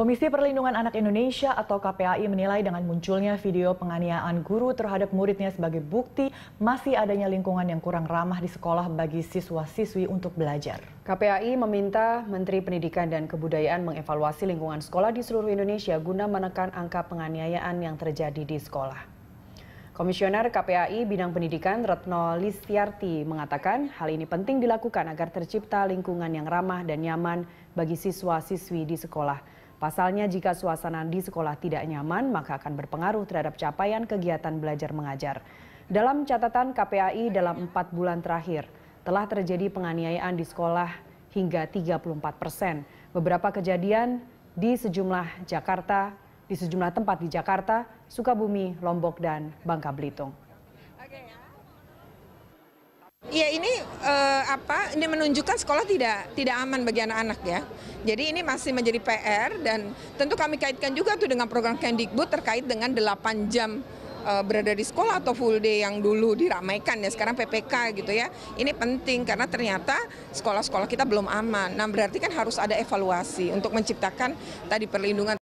Komisi Perlindungan Anak Indonesia atau KPAI menilai dengan munculnya video penganiayaan guru terhadap muridnya sebagai bukti masih adanya lingkungan yang kurang ramah di sekolah bagi siswa-siswi untuk belajar. KPAI meminta Menteri Pendidikan dan Kebudayaan mengevaluasi lingkungan sekolah di seluruh Indonesia guna menekan angka penganiayaan yang terjadi di sekolah. Komisioner KPAI Bidang Pendidikan Retno Listiarti mengatakan hal ini penting dilakukan agar tercipta lingkungan yang ramah dan nyaman bagi siswa-siswi di sekolah. Pasalnya jika suasana di sekolah tidak nyaman maka akan berpengaruh terhadap capaian kegiatan belajar mengajar. Dalam catatan KPAI dalam 4 bulan terakhir telah terjadi penganiayaan di sekolah hingga 34 persen. Beberapa kejadian di sejumlah Jakarta, di sejumlah tempat di Jakarta, Sukabumi, Lombok, dan Bangka Belitung. Iya ini uh, apa ini menunjukkan sekolah tidak tidak aman bagi anak-anak ya. Jadi ini masih menjadi PR dan tentu kami kaitkan juga tuh dengan program Kendikbud terkait dengan 8 jam eh, berada di sekolah atau full day yang dulu diramaikan ya sekarang PPK gitu ya. Ini penting karena ternyata sekolah-sekolah kita belum aman. Nah, berarti kan harus ada evaluasi untuk menciptakan tadi perlindungan